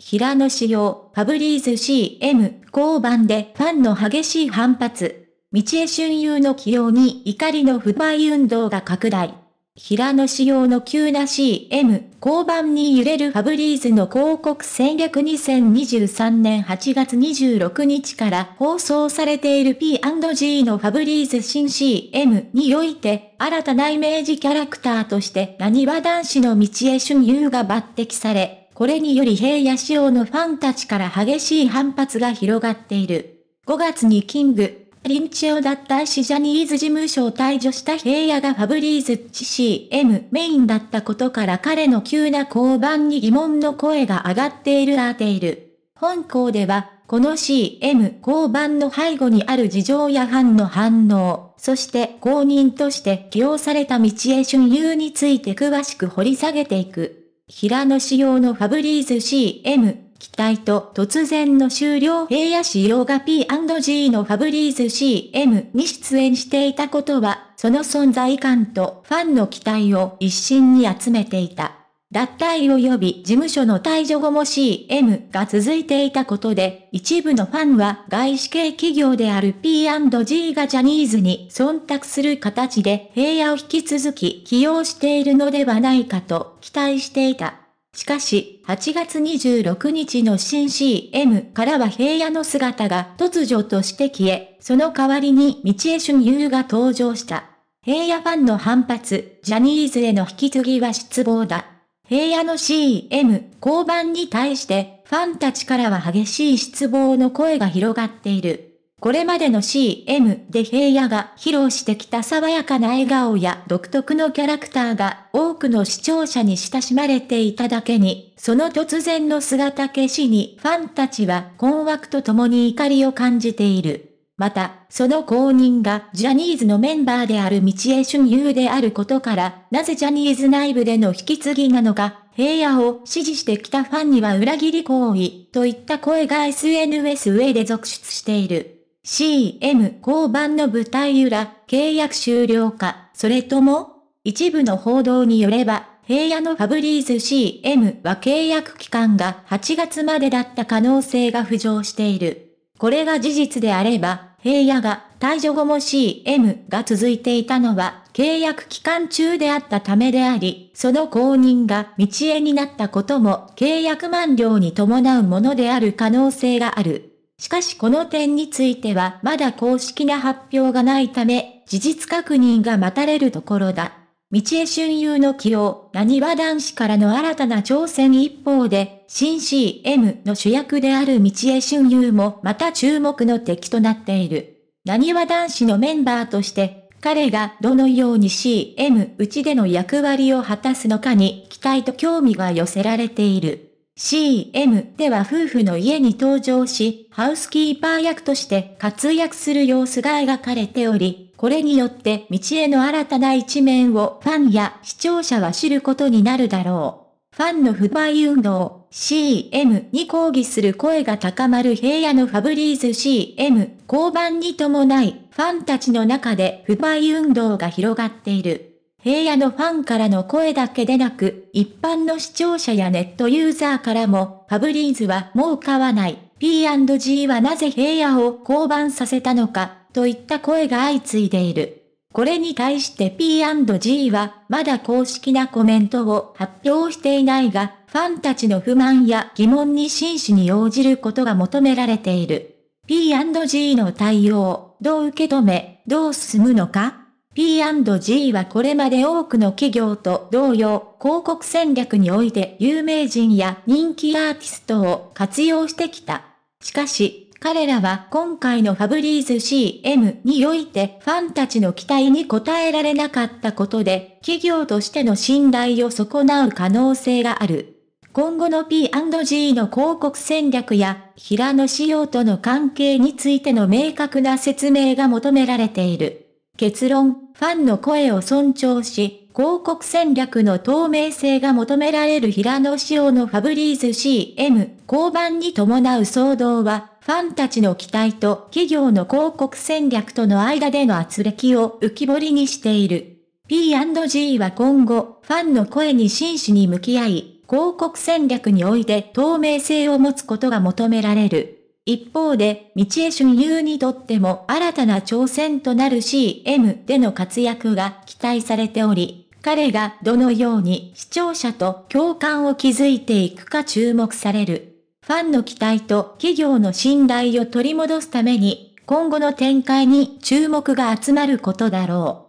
平野紫耀、ファブリーズ CM、交番でファンの激しい反発。道江春優の起用に怒りの不買運動が拡大。平野紫耀の急な CM、交番に揺れるファブリーズの広告戦略2023年8月26日から放送されている P&G のファブリーズ新 CM において、新たなイメージキャラクターとして何わ男子の道江春優が抜擢され、これにより平野仕様のファンたちから激しい反発が広がっている。5月にキング、リンチを脱退しジャニーズ事務所を退場した平野がファブリーズ CM メインだったことから彼の急な降板に疑問の声が上がっているアーテイル。本校では、この CM 降板の背後にある事情やファンの反応、そして公認として起用された道へ春優について詳しく掘り下げていく。平野仕様のファブリーズ CM、期待と突然の終了平野仕様が P&G のファブリーズ CM に出演していたことは、その存在感とファンの期待を一心に集めていた。脱退及び事務所の退場後も CM が続いていたことで、一部のファンは外資系企業である P&G がジャニーズに忖度する形で平野を引き続き起用しているのではないかと期待していた。しかし、8月26日の新 CM からは平野の姿が突如として消え、その代わりに道江春優が登場した。平野ファンの反発、ジャニーズへの引き継ぎは失望だ。平野の CM 交番に対してファンたちからは激しい失望の声が広がっている。これまでの CM で平野が披露してきた爽やかな笑顔や独特のキャラクターが多くの視聴者に親しまれていただけに、その突然の姿消しにファンたちは困惑と共に怒りを感じている。また、その後任がジャニーズのメンバーである道江春優であることから、なぜジャニーズ内部での引き継ぎなのか、平野を支持してきたファンには裏切り行為、といった声が SNS 上で続出している。CM 交番の舞台裏、契約終了か、それとも一部の報道によれば、平野のファブリーズ CM は契約期間が8月までだった可能性が浮上している。これが事実であれば、平野が退場後も CM が続いていたのは、契約期間中であったためであり、その公認が道へになったことも契約満了に伴うものである可能性がある。しかしこの点についてはまだ公式な発表がないため、事実確認が待たれるところだ。道江春遊の起用、何は男子からの新たな挑戦一方で、新 CM の主役である道江春遊もまた注目の敵となっている。何は男子のメンバーとして、彼がどのように CM うちでの役割を果たすのかに期待と興味が寄せられている。CM では夫婦の家に登場し、ハウスキーパー役として活躍する様子が描かれており、これによって道への新たな一面をファンや視聴者は知ることになるだろう。ファンの不買運動、CM に抗議する声が高まる平野のファブリーズ CM、交番に伴い、ファンたちの中で不買運動が広がっている。平野のファンからの声だけでなく、一般の視聴者やネットユーザーからも、ファブリーズはもう買わない、P&G はなぜ平野を降板させたのか、といった声が相次いでいる。これに対して P&G は、まだ公式なコメントを発表していないが、ファンたちの不満や疑問に真摯に応じることが求められている。P&G の対応、どう受け止め、どう進むのか P&G はこれまで多くの企業と同様、広告戦略において有名人や人気アーティストを活用してきた。しかし、彼らは今回のファブリーズ CM においてファンたちの期待に応えられなかったことで、企業としての信頼を損なう可能性がある。今後の P&G の広告戦略や、平野仕様との関係についての明確な説明が求められている。結論、ファンの声を尊重し、広告戦略の透明性が求められる平野仕様のファブリーズ CM、交番に伴う騒動は、ファンたちの期待と企業の広告戦略との間での圧力を浮き彫りにしている。P&G は今後、ファンの声に真摯に向き合い、広告戦略において透明性を持つことが求められる。一方で、道江春優にとっても新たな挑戦となる CM での活躍が期待されており、彼がどのように視聴者と共感を築いていくか注目される。ファンの期待と企業の信頼を取り戻すために、今後の展開に注目が集まることだろう。